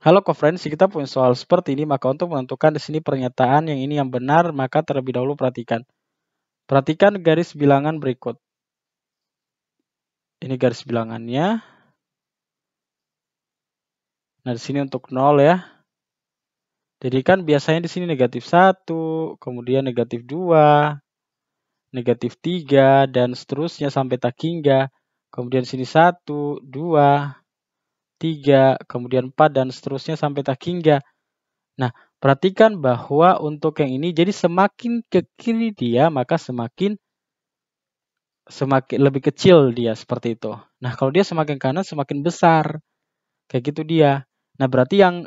Halo conference, kita punya soal seperti ini, maka untuk menentukan di sini pernyataan yang ini yang benar, maka terlebih dahulu perhatikan. Perhatikan garis bilangan berikut. Ini garis bilangannya. Nah, di sini untuk 0 ya. Jadi kan biasanya di sini negatif 1, kemudian negatif 2, negatif 3, dan seterusnya sampai tak hingga. Kemudian sini 1, 2, 3, kemudian 4, dan seterusnya sampai tak hingga. Nah, perhatikan bahwa untuk yang ini, jadi semakin ke kiri dia, maka semakin semakin lebih kecil dia seperti itu. Nah, kalau dia semakin kanan semakin besar. Kayak gitu dia. Nah, berarti yang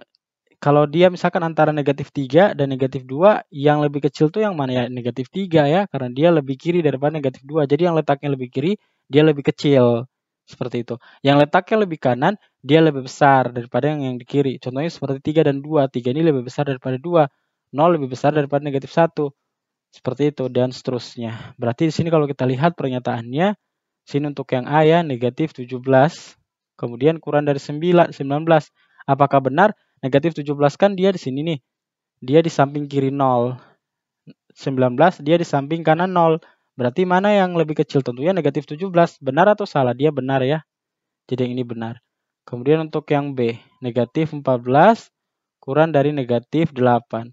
kalau dia misalkan antara negatif 3 dan negatif 2, yang lebih kecil tuh yang mana ya? Negatif 3 ya, karena dia lebih kiri daripada negatif 2. Jadi yang letaknya lebih kiri, dia lebih kecil seperti itu. Yang letaknya lebih kanan, dia lebih besar daripada yang yang di kiri. Contohnya seperti 3 dan 2. 3 ini lebih besar daripada 2. 0 lebih besar daripada negatif 1. Seperti itu dan seterusnya. Berarti di sini kalau kita lihat pernyataannya, sini untuk yang A ya negatif 17. Kemudian kurang dari 9, 19. Apakah benar? Negatif 17 kan dia di sini nih. Dia di samping kiri 0. 19 dia di samping kanan 0. Berarti mana yang lebih kecil? Tentunya negatif 17. Benar atau salah? Dia benar ya. Jadi yang ini benar. Kemudian untuk yang B, negatif 14 kurang dari negatif 8.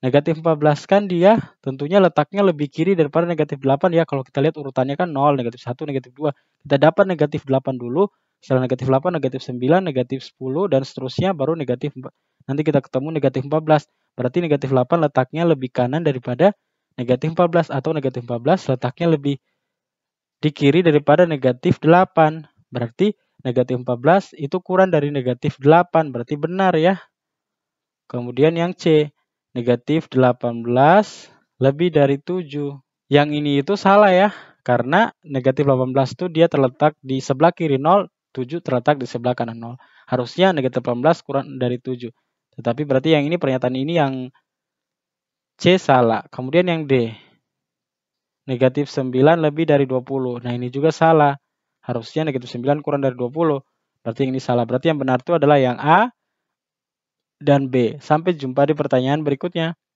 Negatif 14 kan dia tentunya letaknya lebih kiri daripada negatif 8 ya. Kalau kita lihat urutannya kan 0, negatif 1, negatif 2. Kita dapat negatif 8 dulu. Setelah negatif 8, negatif 9, negatif 10, dan seterusnya baru negatif 4. Nanti kita ketemu negatif 14. Berarti negatif 8 letaknya lebih kanan daripada negatif 14 atau negatif 14 letaknya lebih di kiri daripada negatif 8. Berarti negatif 14 itu kurang dari negatif 8. Berarti benar ya. Kemudian yang C. Negatif 18 lebih dari 7. Yang ini itu salah ya. Karena negatif 18 itu dia terletak di sebelah kiri 0, 7 terletak di sebelah kanan 0. Harusnya negatif 18 kurang dari 7. Tetapi berarti yang ini pernyataan ini yang C salah. Kemudian yang D. Negatif 9 lebih dari 20. Nah ini juga salah. Harusnya negatif 9 kurang dari 20. Berarti ini salah. Berarti yang benar itu adalah yang A dan B. Sampai jumpa di pertanyaan berikutnya.